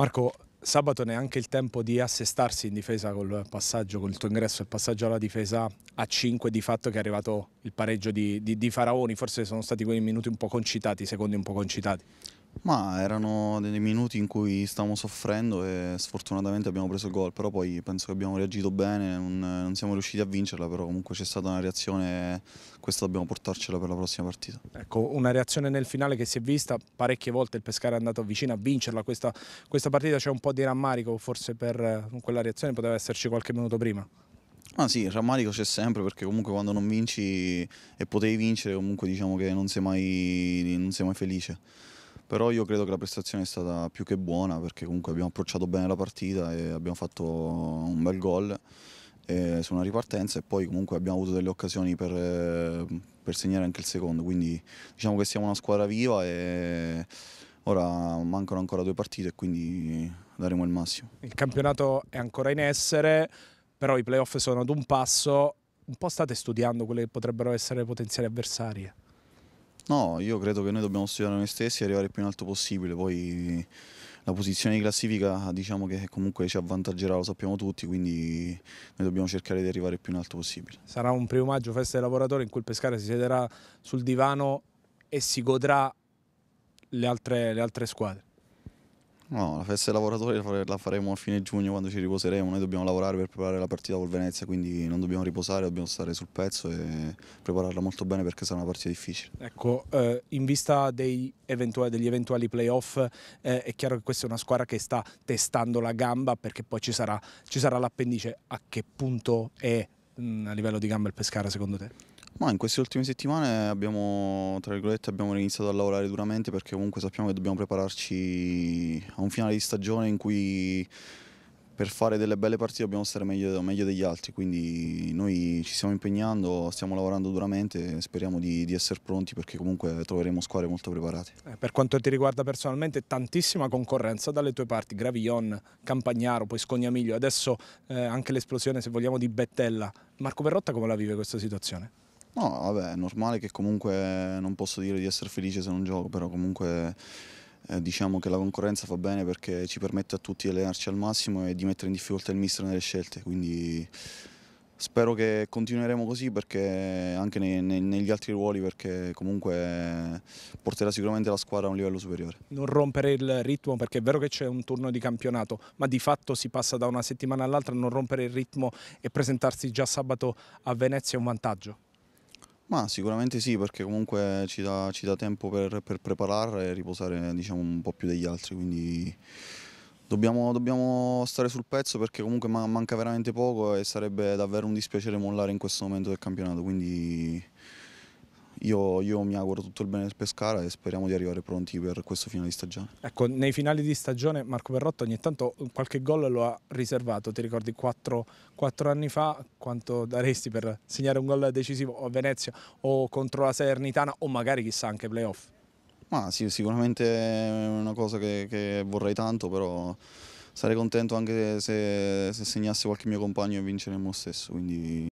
Marco, sabato neanche il tempo di assestarsi in difesa col passaggio, col tuo ingresso e il passaggio alla difesa a 5 di fatto che è arrivato il pareggio di, di, di Faraoni, forse sono stati quei minuti un po' concitati, secondi un po' concitati. Ma erano dei minuti in cui stavamo soffrendo e sfortunatamente abbiamo preso il gol, però poi penso che abbiamo reagito bene, non, non siamo riusciti a vincerla, però comunque c'è stata una reazione e questa dobbiamo portarcela per la prossima partita. Ecco, una reazione nel finale che si è vista parecchie volte, il Pescara è andato vicino a vincerla, questa, questa partita c'è un po' di rammarico forse per eh, quella reazione, poteva esserci qualche minuto prima. ah sì, il rammarico c'è sempre perché comunque quando non vinci e potevi vincere comunque diciamo che non sei mai, non sei mai felice però io credo che la prestazione è stata più che buona perché comunque abbiamo approcciato bene la partita e abbiamo fatto un bel gol su una ripartenza e poi comunque abbiamo avuto delle occasioni per, per segnare anche il secondo, quindi diciamo che siamo una squadra viva e ora mancano ancora due partite e quindi daremo il massimo. Il campionato è ancora in essere, però i playoff sono ad un passo, un po' state studiando quelle che potrebbero essere potenziali avversarie? No, io credo che noi dobbiamo studiare noi stessi e arrivare il più in alto possibile, poi la posizione di classifica diciamo che comunque ci avvantaggerà, lo sappiamo tutti, quindi noi dobbiamo cercare di arrivare il più in alto possibile. Sarà un primo maggio, festa dei lavoratori, in cui il Pescara si siederà sul divano e si godrà le altre, le altre squadre. No, la festa dei lavoratori la faremo a fine giugno quando ci riposeremo, noi dobbiamo lavorare per preparare la partita col Venezia, quindi non dobbiamo riposare, dobbiamo stare sul pezzo e prepararla molto bene perché sarà una partita difficile. Ecco, eh, in vista eventuali, degli eventuali playoff eh, è chiaro che questa è una squadra che sta testando la gamba perché poi ci sarà, sarà l'appendice. A che punto è mh, mm, a livello di gamba il Pescara secondo te? Ma in queste ultime settimane abbiamo, tra virgolette, abbiamo iniziato a lavorare duramente perché comunque sappiamo che dobbiamo prepararci a un finale di stagione in cui per fare delle belle partite dobbiamo stare meglio, meglio degli altri, quindi noi ci stiamo impegnando, stiamo lavorando duramente e speriamo di, di, essere pronti perché comunque troveremo squadre molto preparate. Eh, per quanto ti riguarda personalmente tantissima concorrenza dalle tue parti, Gravillon, Campagnaro, poi Scognamiglio, adesso eh, anche l'esplosione se vogliamo di Bettella. Marco Perrotta come la vive questa situazione? No, vabbè, è normale che comunque non posso dire di essere felice se non gioco, però comunque eh, diciamo che la concorrenza fa bene perché ci permette a tutti di allenarci al massimo e di mettere in difficoltà il mister nelle scelte, quindi spero che continueremo così perché anche nei, nei, negli altri ruoli perché comunque porterà sicuramente la squadra a un livello superiore. Non rompere il ritmo perché è vero che c'è un turno di campionato ma di fatto si passa da una settimana all'altra, non rompere il ritmo e presentarsi già sabato a Venezia è un vantaggio. Ma sicuramente sì, perché comunque ci dà, ci dà tempo per, per, preparare e riposare diciamo, un po' più degli altri, quindi dobbiamo, dobbiamo stare sul pezzo perché comunque man manca veramente poco e sarebbe davvero un dispiacere mollare in questo momento del campionato, quindi io, io, mi auguro tutto il bene del Pescara e speriamo di arrivare pronti per questo finale di stagione. Ecco, nei finali di stagione Marco Perrotto ogni tanto qualche gol lo ha riservato, ti ricordi quattro anni fa quanto daresti per segnare un gol decisivo a Venezia o contro la Salernitana o magari chissà anche playoff? Ma sì, sicuramente è una cosa che, che vorrei tanto, però sarei contento anche se, se segnasse qualche mio compagno e vinceremmo stesso, quindi...